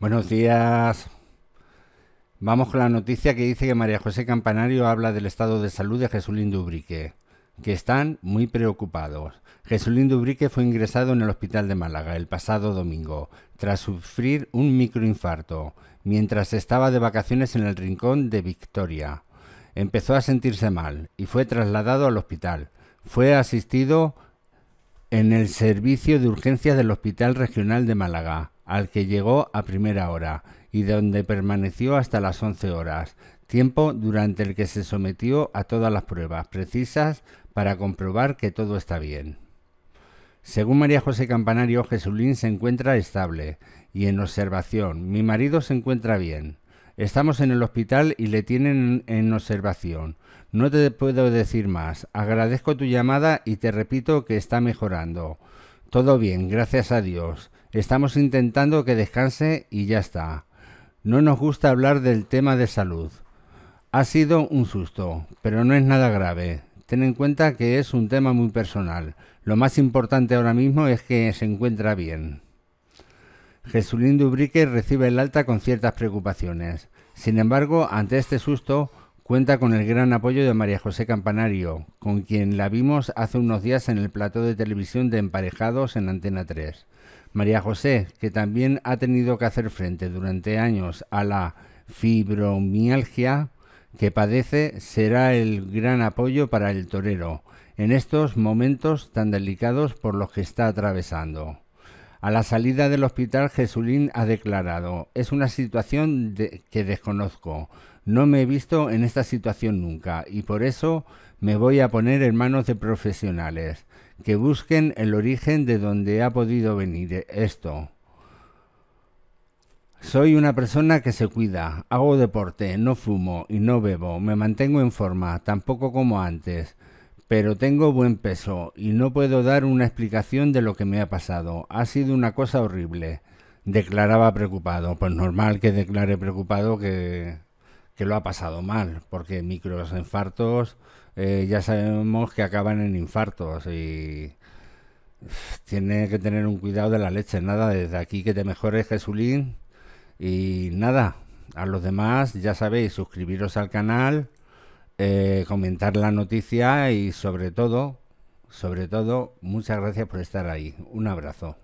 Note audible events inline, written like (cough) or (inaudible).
Buenos días. Vamos con la noticia que dice que María José Campanario habla del estado de salud de Jesulín Dubrique, que están muy preocupados. Jesulín Dubrique fue ingresado en el hospital de Málaga el pasado domingo, tras sufrir un microinfarto, mientras estaba de vacaciones en el rincón de Victoria. Empezó a sentirse mal y fue trasladado al hospital. Fue asistido en el servicio de urgencias del Hospital Regional de Málaga al que llegó a primera hora y donde permaneció hasta las 11 horas, tiempo durante el que se sometió a todas las pruebas precisas para comprobar que todo está bien. Según María José Campanario, Jesulín se encuentra estable y en observación. Mi marido se encuentra bien. Estamos en el hospital y le tienen en observación. No te puedo decir más. Agradezco tu llamada y te repito que está mejorando. Todo bien, gracias a Dios. Estamos intentando que descanse y ya está. No nos gusta hablar del tema de salud. Ha sido un susto, pero no es nada grave. Ten en cuenta que es un tema muy personal. Lo más importante ahora mismo es que se encuentra bien. Jesulín Dubrique recibe el alta con ciertas preocupaciones. Sin embargo, ante este susto, Cuenta con el gran apoyo de María José Campanario, con quien la vimos hace unos días en el plató de televisión de Emparejados en Antena 3. María José, que también ha tenido que hacer frente durante años a la fibromialgia que padece, será el gran apoyo para el torero en estos momentos tan delicados por los que está atravesando. A la salida del hospital, Jesulín ha declarado, es una situación que desconozco, no me he visto en esta situación nunca y por eso me voy a poner en manos de profesionales que busquen el origen de donde ha podido venir esto. Soy una persona que se cuida, hago deporte, no fumo y no bebo, me mantengo en forma, tampoco como antes pero tengo buen peso y no puedo dar una explicación de lo que me ha pasado. Ha sido una cosa horrible. Declaraba preocupado. Pues normal que declare preocupado que, que lo ha pasado mal, porque microinfartos eh, ya sabemos que acaban en infartos y (sighs) tiene que tener un cuidado de la leche. Nada, desde aquí que te mejores, Jesulín. Y nada, a los demás ya sabéis, suscribiros al canal eh, comentar la noticia y sobre todo, sobre todo, muchas gracias por estar ahí. Un abrazo.